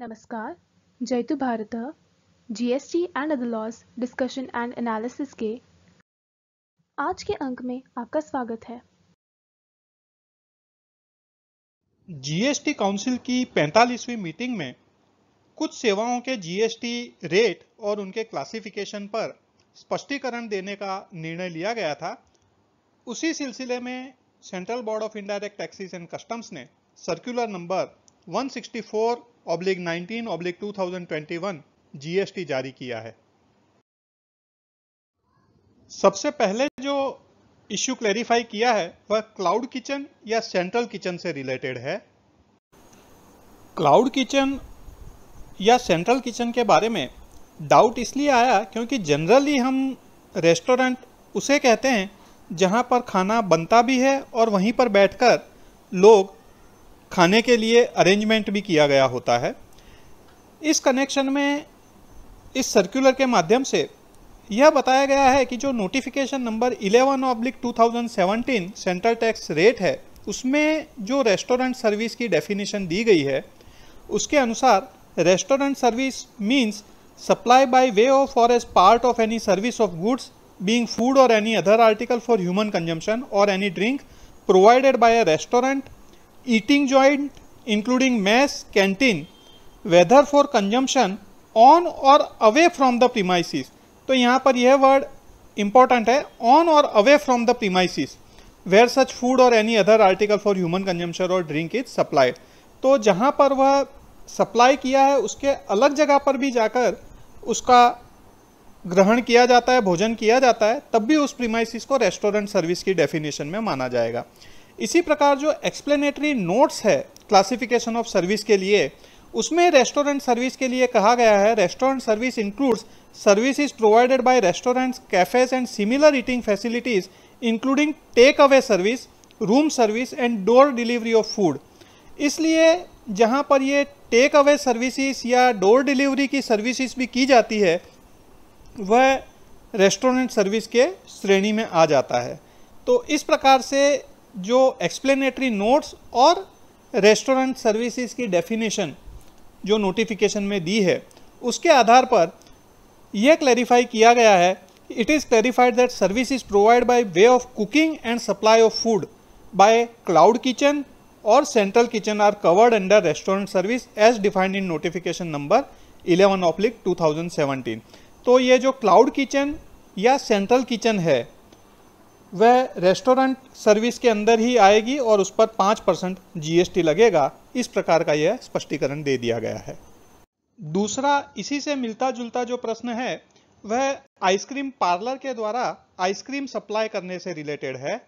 नमस्कार जयतु Bharat GST and other laws discussion and analysis के आज के अंक में आपका स्वागत है जीएसटी काउंसिल की 45वीं मीटिंग में कुछ सेवाओं के जीएसटी रेट और उनके क्लासिफिकेशन पर स्पष्टीकरण देने का निर्णय लिया गया था उसी सिलसिले में central board of indirect taxes and customs ने circular number 164 oblique nineteen oblique two thousand twenty one GST जारी किया है सबसे पहले जो इश्यू क्लेरिफाई किया है वह क्लाउड किचन या सेंट्रल किचन से रिलेटेड है क्लाउड किचन या सेंट्रल किचन के बारे में डाउट इसलिए आया क्योंकि जनरली हम रेस्टोरेंट उसे कहते हैं जहां पर खाना बनता भी है और वहीं पर बैठकर लोग खाने के लिए अरेंजमेंट भी किया गया होता है इस कनेक्शन में इस सर्कुलर के माध्यम से यह बताया गया है कि जो notification number 11 oblique 2017 central tax rate है उसमें जो रेस्टोरेंट सर्विस की डेफिनेशन दी गई है उसके अनुसार restaurant service means supply by way of for as part of any service of goods being food और any other article for human consumption और any drink provided by a restaurant eating joint including mess, canteen, whether for consumption on or away from the premises. तो यहाँ पर यह word important है on or away from the premises where such food or any other article for human consumption or drink is supplied तो जहाँ पर वह supply किया है उसके अलग जगह पर भी जाकर उसका ग्रहण किया जाता है भोजन किया जाता है तब भी उस प्रीमाइसिस को रेस्टोरेंट सर्विस की डेफिनेशन में माना जाएगा इसी प्रकार जो एक्सप्लेनेटरी नोट्स है क्लासिफिकेशन ऑफ सर्विस के लिए उसमें रेस्टोरेंट सर्विस के लिए कहा गया है restaurant service includes service is provided by restaurants cafes and similar eating facilities including take away service room service and door delivery of food इसलिए जहाँ पर ये टेक अवे सर्विसेज या डोर डिलीवरी की सर्विसेज भी की जाती है वह रेस्टोरेंट सर्विस के श्रेणी में आ जाता है तो इस प्रकार से जो एक्सप्लेनेटरी नोट्स और रेस्टोरेंट सर्विसेज की डेफिनेशन जो नोटिफिकेशन में दी है उसके आधार पर यह क्लैरिफाई किया गया है it is clarified that service is provide by way of cooking and supply of food by cloud kitchen और central kitchen are covered under restaurant service as defined in notification number 11 oblique 2017 तो ये जो cloud kitchen या central kitchen है वह restaurant service के अंदर ही आएगी और उस पर पाँच परसेंट जी लगेगा इस प्रकार का यह स्पष्टीकरण दे दिया गया है दूसरा इसी से मिलता जुलता जो प्रश्न है वह आइसक्रीम पार्लर के द्वारा आइसक्रीम सप्लाई करने से रिलेटेड है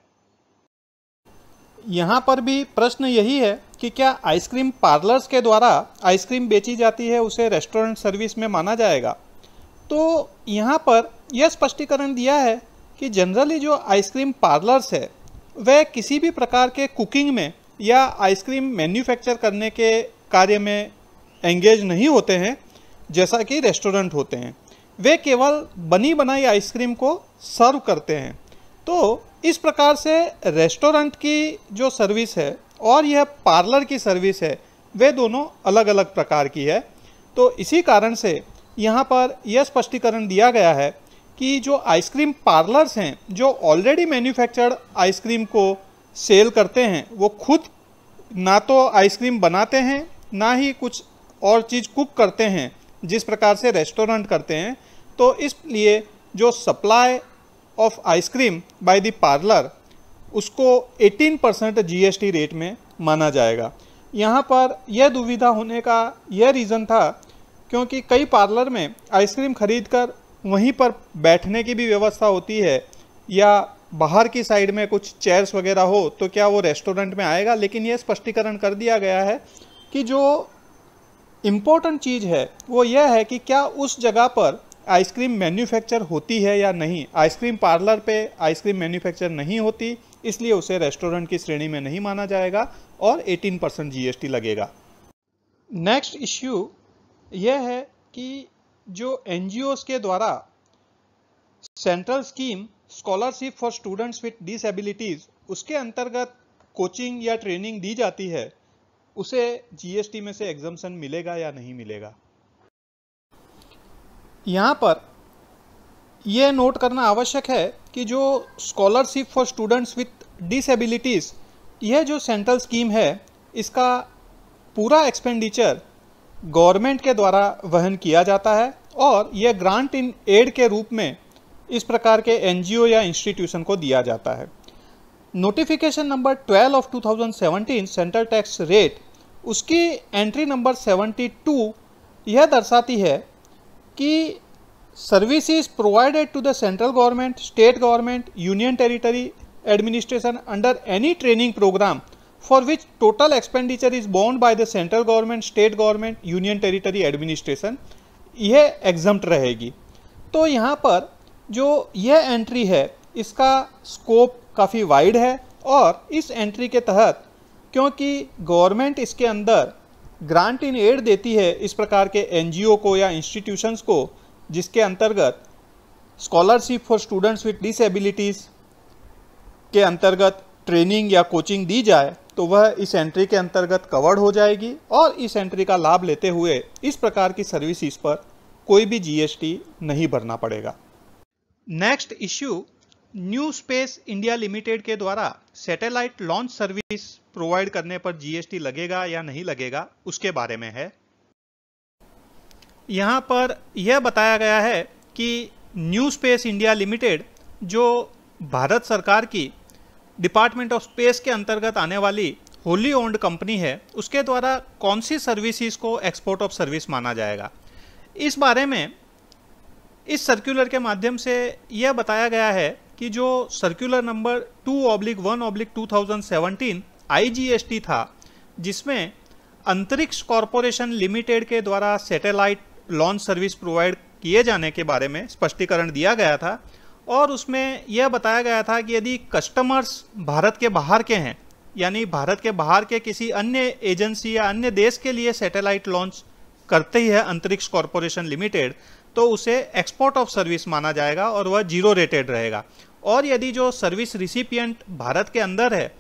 यहाँ पर भी प्रश्न यही है कि क्या आइसक्रीम पार्लर्स के द्वारा आइसक्रीम बेची जाती है उसे रेस्टोरेंट सर्विस में माना जाएगा तो यहाँ पर यह स्पष्टीकरण दिया है कि जनरली जो आइसक्रीम पार्लर्स है वह किसी भी प्रकार के कुकिंग में या आइसक्रीम मैन्युफैक्चर करने के कार्य में एंगेज नहीं होते हैं जैसा कि रेस्टोरेंट होते हैं वे केवल बनी बनाई आइसक्रीम को सर्व करते हैं तो इस प्रकार से रेस्टोरेंट की जो सर्विस है और यह पार्लर की सर्विस है वे दोनों अलग अलग प्रकार की है तो इसी कारण से यहाँ पर यह स्पष्टीकरण दिया गया है कि जो आइसक्रीम पार्लर्स हैं जो ऑलरेडी मैन्युफैक्चर्ड आइसक्रीम को सेल करते हैं वो खुद ना तो आइसक्रीम बनाते हैं ना ही कुछ और चीज़ कुक करते हैं जिस प्रकार से रेस्टोरेंट करते हैं तो इसलिए जो supply of ice cream by the parlour उसको 18 परसेंट जी रेट में माना जाएगा यहाँ पर यह दुविधा होने का यह रीज़न था क्योंकि कई पार्लर में आइसक्रीम खरीद कर वहीं पर बैठने की भी व्यवस्था होती है या बाहर की साइड में कुछ चेयर्स वगैरह हो तो क्या वो रेस्टोरेंट में आएगा लेकिन ये स्पष्टीकरण कर दिया गया है कि जो इम्पोर्टेंट चीज़ है वो यह है कि क्या उस जगह पर आइसक्रीम मैन्युफैक्चर होती है या नहीं आइसक्रीम पार्लर पे आइसक्रीम मैन्युफैक्चर नहीं होती इसलिए उसे रेस्टोरेंट की श्रेणी में नहीं माना जाएगा और 18 परसेंट जी लगेगा नेक्स्ट इश्यू यह है कि जो एन के द्वारा central scheme scholarship for students with disabilities उसके अंतर्गत कोचिंग या ट्रेनिंग दी जाती है उसे जीएसटी में से एग्जामेशन मिलेगा या नहीं मिलेगा यहाँ पर यह नोट करना आवश्यक है कि जो scholarship for students with disabilities यह जो सेंट्रल स्कीम है इसका पूरा एक्सपेंडिचर गवर्नमेंट के द्वारा वहन किया जाता है और यह ग्रांट इन एड के रूप में इस प्रकार के एनजीओ या इंस्टीट्यूशन को दिया जाता है notification number 12 of 2017 central tax rate उसकी एंट्री नंबर 72 यह दर्शाती है कि services provided to the central government state government union territory administration under any training programme for which total expenditure is borne by the central government, state government, union territory administration यह exempt रहेगी तो यहाँ पर जो यह entry है इसका scope काफ़ी wide है और इस entry के तहत क्योंकि government इसके अंदर ग्रांट इन एड देती है इस प्रकार के एनजीओ को या इंस्टीट्यूशंस को जिसके अंतर्गत scholarship for students with disabilities के अंतर्गत ट्रेनिंग या कोचिंग दी जाए तो वह इस एंट्री के अंतर्गत कवर्ड हो जाएगी और इस एंट्री का लाभ लेते हुए इस प्रकार की सर्विसेज पर कोई भी जीएसटी नहीं भरना पड़ेगा next issue New Space India Limited के द्वारा सैटेलाइट लॉन्च सर्विस प्रोवाइड करने पर जीएसटी लगेगा या नहीं लगेगा उसके बारे में है यहां पर यह बताया गया है कि न्यू स्पेस इंडिया लिमिटेड जो भारत सरकार की डिपार्टमेंट ऑफ स्पेस के अंतर्गत आने वाली होली ओन्ड कंपनी है उसके द्वारा कौन सी सर्विसेज को एक्सपोर्ट ऑफ सर्विस माना जाएगा इस बारे में इस सर्कुलर के माध्यम से यह बताया गया है कि जो circular number two oblique one oblique two thousand seventeen आई था जिसमें अंतरिक्ष कॉरपोरेशन लिमिटेड के द्वारा सैटेलाइट लॉन्च सर्विस प्रोवाइड किए जाने के बारे में स्पष्टीकरण दिया गया था और उसमें यह बताया गया था कि यदि कस्टमर्स भारत के बाहर के हैं यानी भारत के बाहर के किसी अन्य एजेंसी या अन्य देश के लिए सैटेलाइट लॉन्च करते ही है अंतरिक्ष कॉरपोरेशन लिमिटेड तो उसे एक्सपोर्ट ऑफ सर्विस माना जाएगा और वह जीरो रेटेड रहेगा और यदि जो सर्विस रिसिपियंट भारत के अंदर है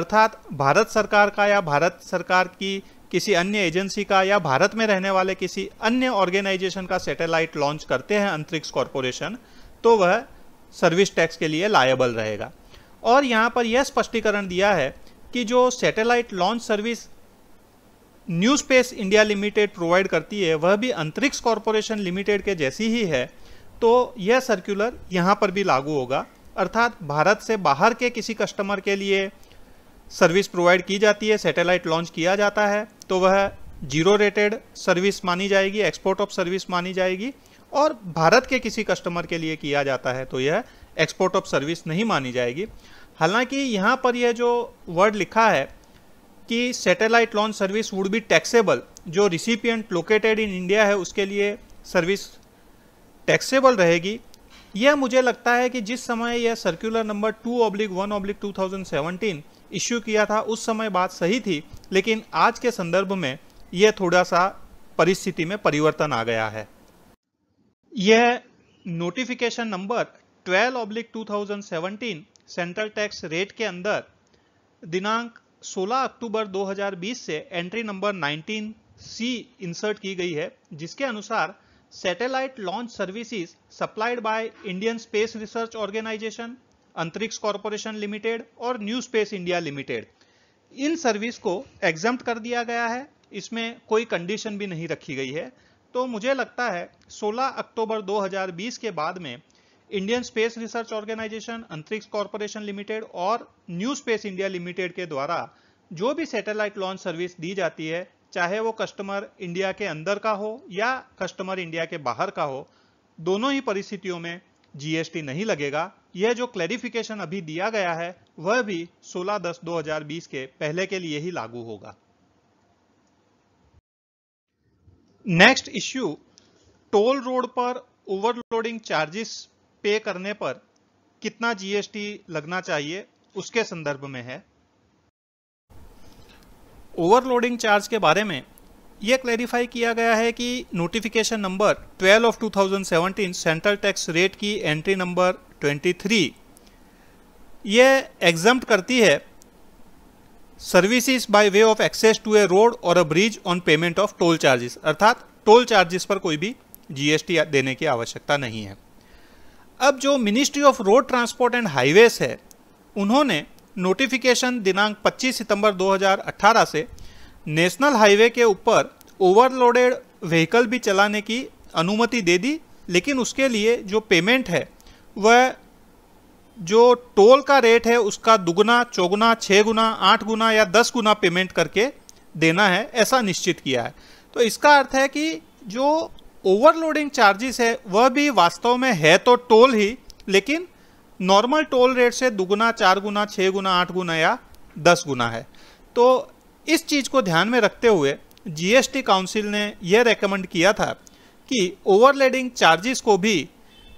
अर्थात भारत सरकार का या भारत सरकार की किसी अन्य एजेंसी का या भारत में रहने वाले किसी अन्य ऑर्गेनाइजेशन का सैटेलाइट लॉन्च करते हैं अंतरिक्ष कॉरपोरेशन तो वह सर्विस टैक्स के लिए लायबल रहेगा और यहाँ पर यह स्पष्टीकरण दिया है कि जो satellite launch service New Space India Limited provide करती है वह भी अंतरिक्ष कॉरपोरेशन लिमिटेड के जैसी ही है तो यह सर्कुलर यहाँ पर भी लागू होगा अर्थात भारत से बाहर के किसी कस्टमर के लिए सर्विस प्रोवाइड की जाती है सैटेलाइट लॉन्च किया जाता है तो वह जीरो रेटेड सर्विस मानी जाएगी एक्सपोर्ट ऑफ सर्विस मानी जाएगी और भारत के किसी कस्टमर के लिए किया जाता है तो यह एक्सपोर्ट ऑफ सर्विस नहीं मानी जाएगी हालांकि यहाँ पर यह जो वर्ड लिखा है कि satellite launch service would be taxable जो रिसिपियंट लोकेटेड इन इंडिया है उसके लिए सर्विस टैक्सेबल रहेगी यह मुझे लगता है कि जिस समय यह circular number two oblique one oblique two thousand issue किया था उस समय बात सही थी लेकिन आज के संदर्भ में यह थोड़ा सा परिस्थिति में परिवर्तन आ गया है यह notification number 12 oblique 2017 central tax rate के अंदर दिनांक 16 अक्टूबर 2020 से एंट्री नंबर 19 सी इंसर्ट की गई है जिसके अनुसार satellite launch services supplied by Indian Space Research Organisation Antrix corporation limited और न्यू स्पेस इंडिया लिमिटेड इन सर्विस को एग्जाम कर दिया गया है इसमें कोई कंडीशन भी नहीं रखी गई है तो मुझे लगता है 16 अक्टूबर 2020 के बाद में Indian Space Research Organisation Antrix corporation limited और न्यू स्पेस इंडिया लिमिटेड के द्वारा जो भी सैटेलाइट लॉन्च सर्विस दी जाती है चाहे वो कस्टमर इंडिया के अंदर का हो या कस्टमर इंडिया के बाहर का हो दोनों ही परिस्थितियों में जीएसटी नहीं लगेगा यह जो क्लैरिफिकेशन अभी दिया गया है वह भी 16 दस 2020 के पहले के लिए ही लागू होगा नेक्स्ट इश्यू टोल रोड पर ओवरलोडिंग चार्जेस पे करने पर कितना जीएसटी लगना चाहिए उसके संदर्भ में है ओवरलोडिंग चार्ज के बारे में यह क्लैरिफाई किया गया है कि notification number 12 of 2017 central tax rate की एंट्री नंबर 23 ये एग्जाम करती है services by way of access to a road और a bridge on payment of toll charges अर्थात टोल चार्जेस पर कोई भी जीएसटी देने की आवश्यकता नहीं है अब जो ministry of road transport and highways है उन्होंने नोटिफिकेशन दिनांक 25 सितंबर 2018 से नेशनल हाईवे के ऊपर ओवरलोडेड व्हीकल भी चलाने की अनुमति दे दी लेकिन उसके लिए जो पेमेंट है वह जो टोल का रेट है उसका दुगुना चौगुना छः गुना आठ गुना या दस गुना पेमेंट करके देना है ऐसा निश्चित किया है तो इसका अर्थ है कि जो ओवरलोडिंग चार्जेस है वह भी वास्तव में है तो टोल ही लेकिन नॉर्मल टोल रेट से दुगुना चार गुना छः गुना आठ गुना या दस गुना है तो इस चीज़ को ध्यान में रखते हुए जीएसटी काउंसिल ने यह रेकमेंड किया था कि ओवरलोडिंग चार्जेस को भी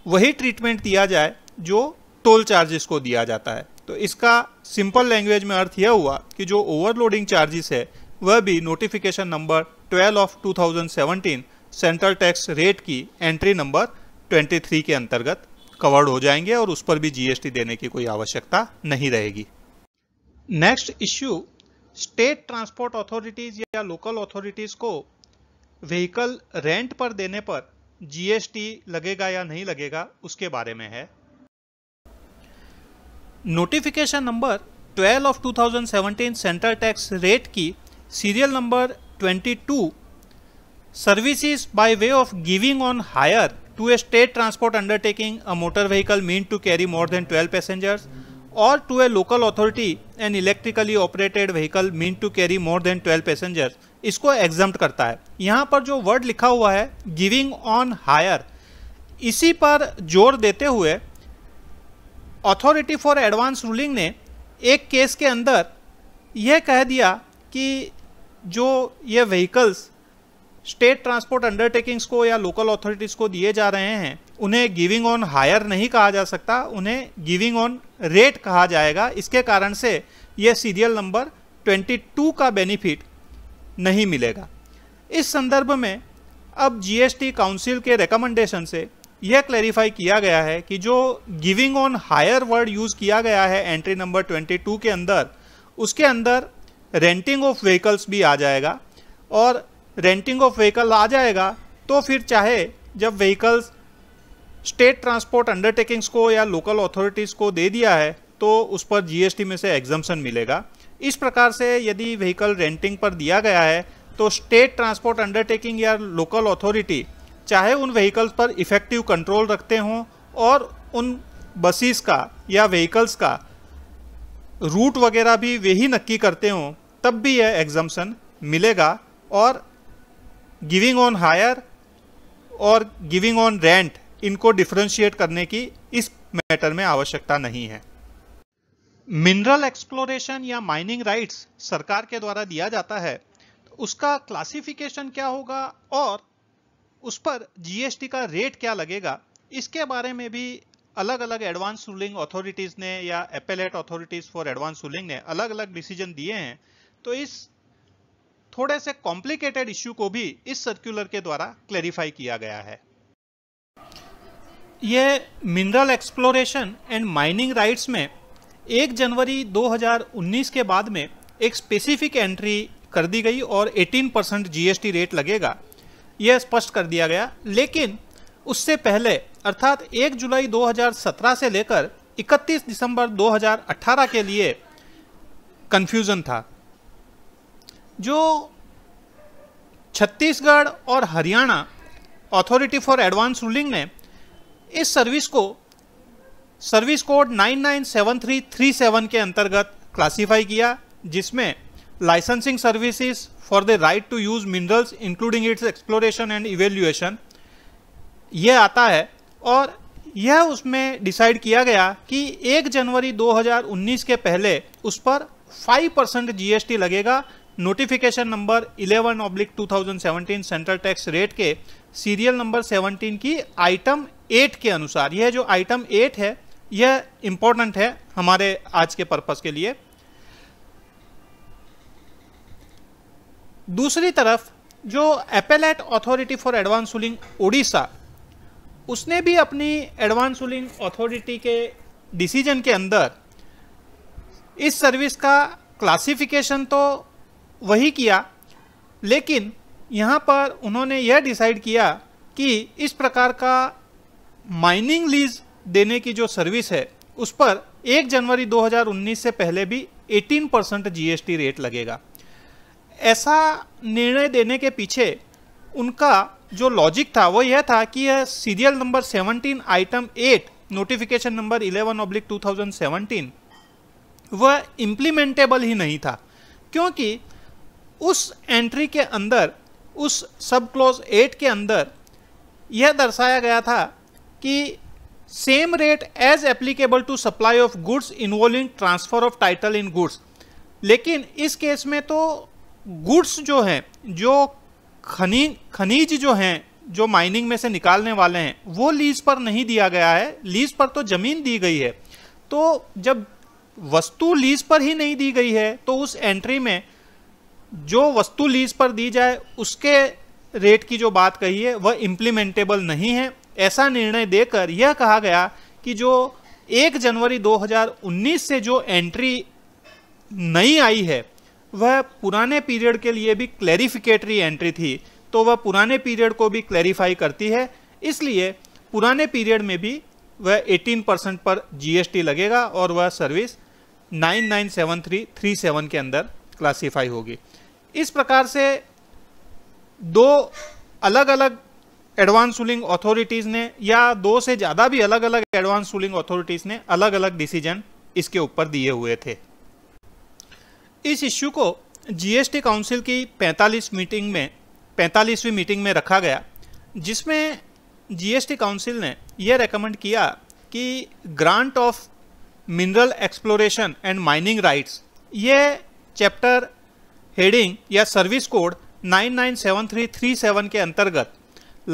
वही ट्रीटमेंट दिया जाए जो टोल चार्जेस को दिया जाता है तो इसका सिंपल लैंग्वेज में अर्थ यह हुआ कि जो ओवरलोडिंग चार्जेस है वह भी notification number 12 of 2017 central tax rate की एंट्री नंबर 23 के अंतर्गत कवर्ड हो जाएंगे और उस पर भी जीएसटी देने की कोई आवश्यकता नहीं रहेगी next issue state transport authorities या लोकल अथॉरिटीज को व्हीकल रेंट पर देने पर जीएसटी लगेगा या नहीं लगेगा उसके बारे में है notification number 12 of 2017 central tax rate की serial number 22 services by way of giving on hire to a state transport undertaking a motor vehicle meant to carry more than 12 passengers और to a local authority and electrically operated vehicle meant to carry more than 12 passengers इसको exempt करता है यहाँ पर जो word लिखा हुआ है गिविंग ऑन हायर इसी पर जोर देते हुए अथॉरिटी फॉर एडवांस रूलिंग ने एक केस के अंदर यह कह दिया कि जो ये व्हीकल्स स्टेट ट्रांसपोर्ट अंडरटेकिंग्स को या लोकल अथॉरिटीज़ को दिए जा रहे हैं उन्हें गिविंग ऑन हायर नहीं कहा जा सकता उन्हें गिविंग ऑन रेट कहा जाएगा इसके कारण से यह सीरियल नंबर 22 का बेनिफिट नहीं मिलेगा इस संदर्भ में अब जीएसटी काउंसिल के रिकमेंडेशन से यह क्लैरिफाई किया गया है कि जो giving on hire word use किया गया है एंट्री नंबर 22 के अंदर उसके अंदर रेंटिंग ऑफ व्हीकल्स भी आ जाएगा और रेंटिंग ऑफ व्हीकल आ जाएगा तो फिर चाहे जब व्हीकल्स स्टेट ट्रांसपोर्ट अंडरटेकिंग्स को या लोकल अथॉरिटीज़ को दे दिया है तो उस पर जीएसटी में से एग्जम्पन मिलेगा इस प्रकार से यदि व्हीकल रेंटिंग पर दिया गया है तो स्टेट ट्रांसपोर्ट अंडरटेकिंग या लोकल अथॉरिटी चाहे उन व्हीकल्स पर इफ़ेक्टिव कंट्रोल रखते हों और उन बसेस का या व्हीकल्स का रूट वगैरह भी वही नक्की करते हों तब भी यह एग्जाम्सन मिलेगा और गिविंग ऑन हायर और गिविंग ऑन रेंट इनको डिफ्रेंशिएट करने की इस मैटर में आवश्यकता नहीं है मिनरल एक्सप्लोरेशन या माइनिंग राइट्स सरकार के द्वारा दिया जाता है तो उसका क्लासिफिकेशन क्या होगा और उस पर जीएसटी का रेट क्या लगेगा इसके बारे में भी अलग अलग एडवांस रूलिंग अथॉरिटीज ने या appellate authorities for advance ruling ने अलग अलग डिसीजन दिए हैं तो इस थोड़े से कॉम्प्लिकेटेड इश्यू को भी इस सर्कुलर के द्वारा क्लेरिफाई किया गया है ये mineral exploration and mining rights में 1 जनवरी 2019 के बाद में एक स्पेसिफिक एंट्री कर दी गई और 18 परसेंट जीएसटी रेट लगेगा यह स्पष्ट कर दिया गया लेकिन उससे पहले अर्थात 1 जुलाई 2017 से लेकर 31 दिसंबर 2018 के लिए कन्फ्यूज़न था जो छत्तीसगढ़ और Haryana authority for advance ruling ने इस सर्विस को सर्विस कोड 997337 के अंतर्गत क्लासिफाई किया जिसमें licensing services for the right to use minerals including its exploration and evaluation ये आता है और यह उसमें डिसाइड किया गया कि 1 जनवरी 2019 के पहले उस पर 5 परसेंट जी लगेगा notification number 11 oblique 2017 central tax rate के सीरियल नंबर 17 की आइटम 8 के अनुसार यह जो आइटम 8 है यह इम्पोर्टेंट है हमारे आज के पर्पज़ के लिए दूसरी तरफ जो appellate authority for advance ruling Odisha उसने भी अपनी एडवांस रूलिंग अथॉरिटी के डिसीजन के अंदर इस सर्विस का क्लासिफिकेशन तो वही किया लेकिन यहाँ पर उन्होंने यह डिसाइड किया कि इस प्रकार का माइनिंग लीज देने की जो सर्विस है उस पर 1 जनवरी 2019 से पहले भी 18 परसेंट जी रेट लगेगा ऐसा निर्णय देने के पीछे उनका जो लॉजिक था वो यह था कि यह serial number 17 item 8 notification number 11 oblique 2017 वह इम्प्लीमेंटेबल ही नहीं था क्योंकि उस एंट्री के अंदर उस सब क्लोज एट के अंदर यह दर्शाया गया था कि same rate as applicable to supply of goods involving transfer of title in goods लेकिन इस केस में तो गुड्स जो हैं जो खनिज खनिज जो हैं जो माइनिंग में से निकालने वाले हैं वो लीज पर नहीं दिया गया है लीज पर तो ज़मीन दी गई है तो जब वस्तु लीज पर ही नहीं दी गई है तो उस एंट्री में जो वस्तु लीज पर दी जाए उसके रेट की जो बात कही है वह इम्प्लीमेंटेबल नहीं है ऐसा निर्णय देकर यह कहा गया कि जो 1 जनवरी 2019 से जो एंट्री नई आई है वह पुराने पीरियड के लिए भी क्लैरिफिकेटरी एंट्री थी तो वह पुराने पीरियड को भी क्लैरिफाई करती है इसलिए पुराने पीरियड में भी वह 18 परसेंट पर जीएसटी लगेगा और वह सर्विस 997337 के अंदर क्लासीफाई होगी इस प्रकार से दो अलग अलग एडवांस रूलिंग अथॉरिटीज़ ने या दो से ज़्यादा भी अलग अलग एडवांस रूलिंग अथॉरिटीज़ ने अलग अलग डिसीजन इसके ऊपर दिए हुए थे इस इश्यू को जीएसटी काउंसिल की 45 मीटिंग में 45वीं मीटिंग में रखा गया जिसमें जीएसटी काउंसिल ने यह रेकमेंड किया कि grant of mineral exploration and mining rights ये चैप्टर हेडिंग या सर्विस कोड 997337 के अंतर्गत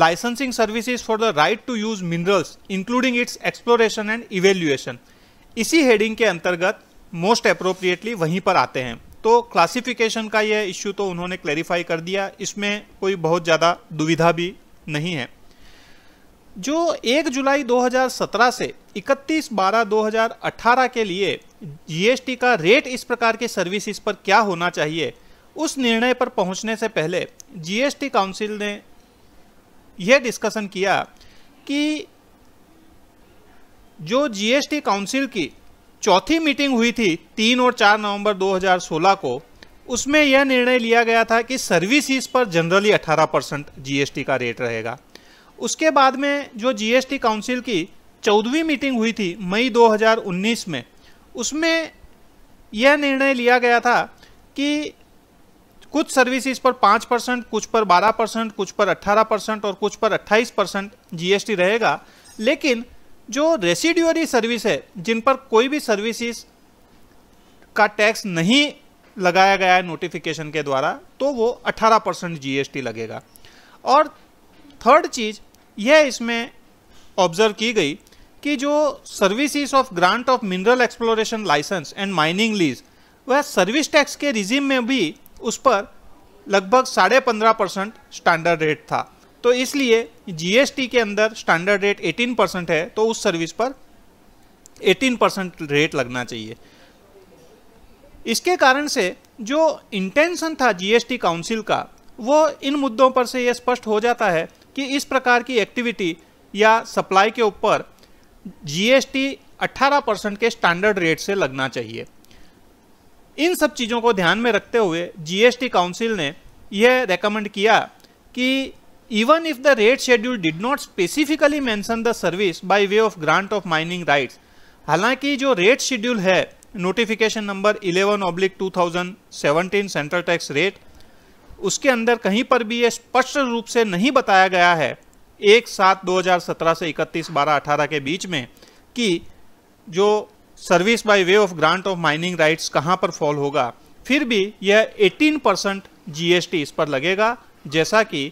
licensing services for the right to use minerals including its exploration and evaluation इसी हेडिंग के अंतर्गत मोस्ट अप्रोप्रिएटली वहीं पर आते हैं तो क्लासिफिकेशन का यह इश्यू तो उन्होंने क्लैरिफाई कर दिया इसमें कोई बहुत ज़्यादा दुविधा भी नहीं है जो 1 जुलाई 2017 से 31 बारह 2018 के लिए जीएसटी का रेट इस प्रकार के सर्विसेज पर क्या होना चाहिए उस निर्णय पर पहुंचने से पहले जीएसटी काउंसिल ने यह डिस्कशन किया कि जो जीएसटी काउंसिल की चौथी मीटिंग हुई थी तीन और चार नवंबर 2016 को उसमें यह निर्णय लिया गया था कि सर्विसेज पर जनरली 18 परसेंट जीएसटी का रेट रहेगा उसके बाद में जो जीएसटी काउंसिल की चौदहवीं मीटिंग हुई थी मई 2019 में उसमें यह निर्णय लिया गया था कि कुछ सर्विसेज पर 5 परसेंट कुछ पर 12 परसेंट कुछ पर 18 परसेंट और कुछ पर 28 परसेंट जीएसटी रहेगा लेकिन जो रेसिड्यूरी सर्विस है जिन पर कोई भी सर्विसेज का टैक्स नहीं लगाया गया है नोटिफिकेशन के द्वारा तो वो 18 परसेंट जी लगेगा और थर्ड चीज़ यह इसमें ऑब्जर्व की गई कि जो services of grant of mineral exploration licence and mining lease वह सर्विस टैक्स के रिजिम में भी उस पर लगभग साढ़े पंद्रह परसेंट स्टैंडर्ड रेट था तो इसलिए जीएसटी के अंदर स्टैंडर्ड रेट 18 परसेंट है तो उस सर्विस पर 18 परसेंट रेट लगना चाहिए इसके कारण से जो इंटेंशन था जीएसटी काउंसिल का वो इन मुद्दों पर से यह स्पष्ट हो जाता है कि इस प्रकार की एक्टिविटी या सप्लाई के ऊपर जीएसटी 18 परसेंट के स्टैंडर्ड रेट से लगना चाहिए इन सब चीज़ों को ध्यान में रखते हुए जीएसटी काउंसिल ने यह रेकमेंड किया कि even if the rate schedule did not specifically mention the service by way of grant of mining rights हालांकि जो रेट शेड्यूल है notification number 11 oblique 2017 central tax rate उसके अंदर कहीं पर भी ये स्पष्ट रूप से नहीं बताया गया है एक सात 2017 से इकतीस बारह अठारह के बीच में कि जो service by way of grant of mining rights कहाँ पर फॉल होगा फिर भी यह 18 परसेंट जी इस पर लगेगा जैसा कि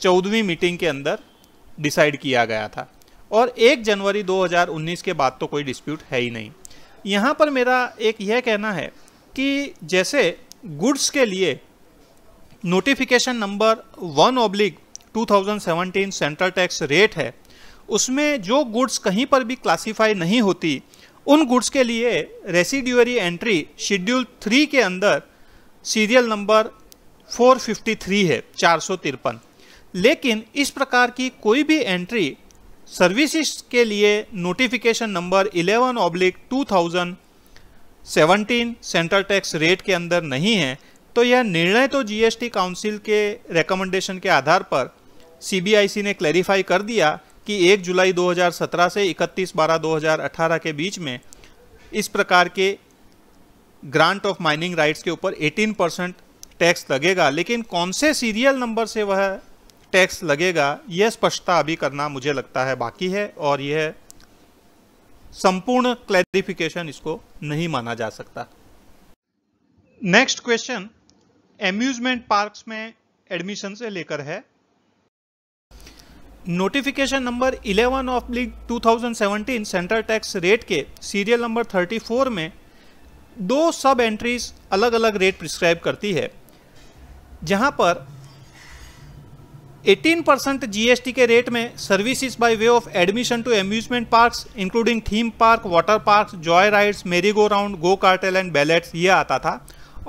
चौदहवीं मीटिंग के अंदर डिसाइड किया गया था और एक जनवरी 2019 के बाद तो कोई डिस्प्यूट है ही नहीं यहाँ पर मेरा एक यह कहना है कि जैसे गुड्स के लिए notification number one oblique 2017 central tax rate है उसमें जो गुड्स कहीं पर भी क्लासिफाई नहीं होती उन गुड्स के लिए रेसिड्यूरी एंट्री शेड्यूल थ्री के अंदर सीरियल नंबर 453 है चार लेकिन इस प्रकार की कोई भी एंट्री सर्विसेज के लिए notification number 11 oblique two central tax rate के अंदर नहीं है तो यह निर्णय तो जीएसटी काउंसिल के रेकमेंडेशन के आधार पर सीबीआईसी ने क्लैरिफाई कर दिया कि 1 जुलाई 2017 से 31 बारह 2018 के बीच में इस प्रकार के ग्रांट ऑफ माइनिंग राइट्स के ऊपर 18 परसेंट टैक्स लगेगा लेकिन कौन से सीरियल नंबर से वह टैक्स लगेगा यह स्पष्टता अभी करना मुझे लगता है बाकी है और यह संपूर्ण क्लैरिफिकेशन इसको नहीं माना जा सकता नेक्स्ट क्वेश्चन एम्यूजमेंट पार्क्स में एडमिशन से लेकर है notification number 11 oblique 2017 central tax rate के सीरियल नंबर 34 में दो सब एंट्रीज अलग अलग रेट प्रिस्क्राइब करती है जहां पर 18 परसेंट जीएसटी के रेट में services by way of admission to amusement parks including theme park water park joy rides merry go round go karting and ballets ये आता था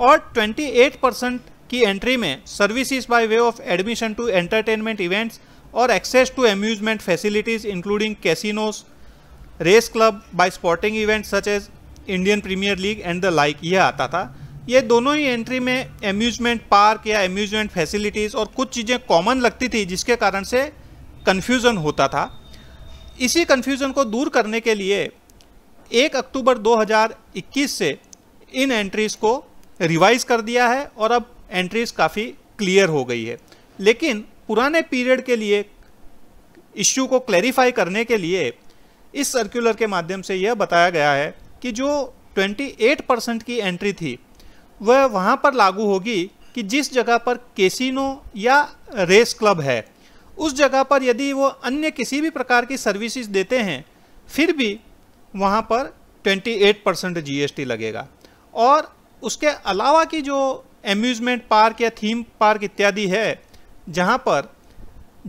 और 28 परसेंट की एंट्री में services by way of admission to entertainment events और access to amusement facilities including casinos race club by sporting events such as Indian Premier League and the like यह आता था ये दोनों ही एंट्री में एम्यूजमेंट पार्क या एम्यूजमेंट फैसिलिटीज़ और कुछ चीज़ें कॉमन लगती थी जिसके कारण से कन्फ्यूज़न होता था इसी कन्फ्यूज़न को दूर करने के लिए एक अक्टूबर 2021 से इन एंट्रीज़ को रिवाइज़ कर दिया है और अब एंट्रीज़ काफ़ी क्लियर हो गई है लेकिन पुराने पीरियड के लिए इश्यू को क्लैरिफाई करने के लिए इस सर्कुलर के माध्यम से यह बताया गया है कि जो 28 परसेंट की एंट्री थी वह वहाँ पर लागू होगी कि जिस जगह पर कैसीनो या रेस क्लब है उस जगह पर यदि वो अन्य किसी भी प्रकार की सर्विसेज देते हैं फिर भी वहाँ पर 28 परसेंट जी लगेगा और उसके अलावा की जो एम्यूज़मेंट पार्क या थीम पार्क इत्यादि है जहाँ पर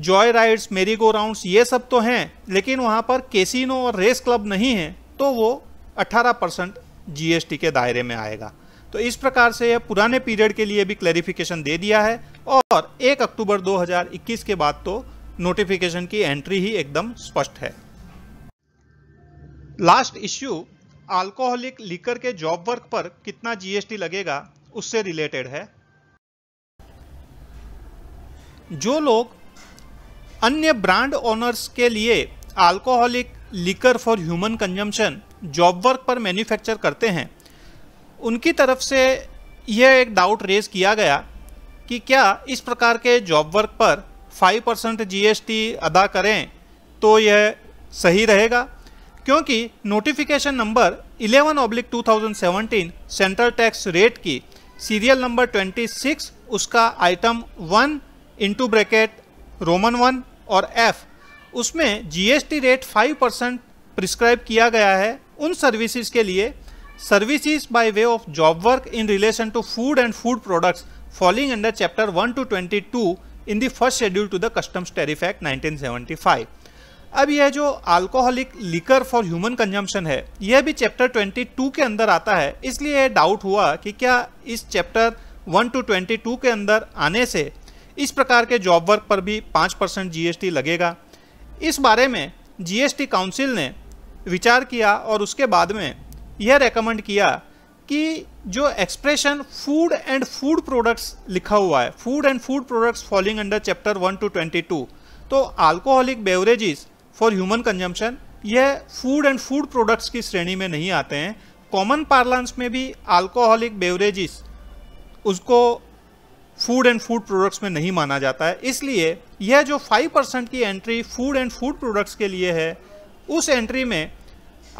जॉय राइड्स मेरी गो राउंड्स ये सब तो हैं लेकिन वहाँ पर कैसीनो और रेस क्लब नहीं हैं तो वो 18 परसेंट जी के दायरे में आएगा तो इस प्रकार से यह पुराने पीरियड के लिए भी क्लैरिफिकेशन दे दिया है और 1 अक्टूबर 2021 के बाद तो नोटिफिकेशन की एंट्री ही एकदम स्पष्ट है लास्ट इश्यू अल्कोहलिक लीकर के जॉब वर्क पर कितना जीएसटी लगेगा उससे रिलेटेड है जो लोग अन्य ब्रांड ओनर्स के लिए alcoholic liquor for human consumption job work पर मैन्युफैक्चर करते हैं उनकी तरफ से यह एक डाउट रेज किया गया कि क्या इस प्रकार के जॉब वर्क पर 5 परसेंट जी अदा करें तो यह सही रहेगा क्योंकि notification number 11 oblique 2017 central tax rate की सीरियल नंबर 26 उसका आइटम 1 इंटू ब्रैकेट रोमन 1 और एफ उसमें जीएसटी रेट 5 परसेंट प्रिस्क्राइब किया गया है उन सर्विसेज के लिए Services by way of job work in relation to food and food products falling under chapter 1 to 22 in the first schedule to the Customs Tariff Act 1975. अब यह जो alcoholic liquor for human consumption है यह भी chapter 22 के अंदर आता है इसलिए यह डाउट हुआ कि क्या इस चैप्टर 1 टू 22 के अंदर आने से इस प्रकार के जॉब वर्क पर भी 5 परसेंट जी लगेगा इस बारे में जीएसटी काउंसिल ने विचार किया और उसके बाद में यह रेकमेंड किया कि जो expression food and food products लिखा हुआ है food and food products following under chapter one two twenty two तो alcoholic beverages for human consumption यह फूड एंड फूड प्रोडक्ट्स की श्रेणी में नहीं आते हैं कॉमन पार्लांस में भी अल्कोहलिक बेवरेजेस उसको फूड एंड फूड प्रोडक्ट्स में नहीं माना जाता है इसलिए यह जो 5% की entry food and food products के लिए है उस एंट्री में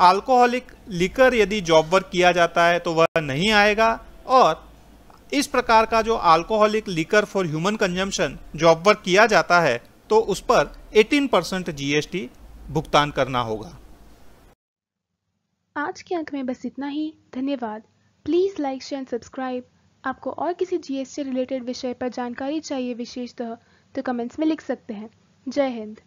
अल्कोहलिक लिकर यदि जॉब वर्क किया जाता है तो वह नहीं आएगा और इस प्रकार का जो alcoholic liquor for human consumption job work किया जाता है तो उस पर 18 परसेंट जी भुगतान करना होगा आज के अंक में बस इतना ही धन्यवाद please like share and subscribe आपको और किसी जीएसटी रिलेटेड विषय पर जानकारी चाहिए विशेषतः तो कमेंट्स में लिख सकते हैं जय हिंद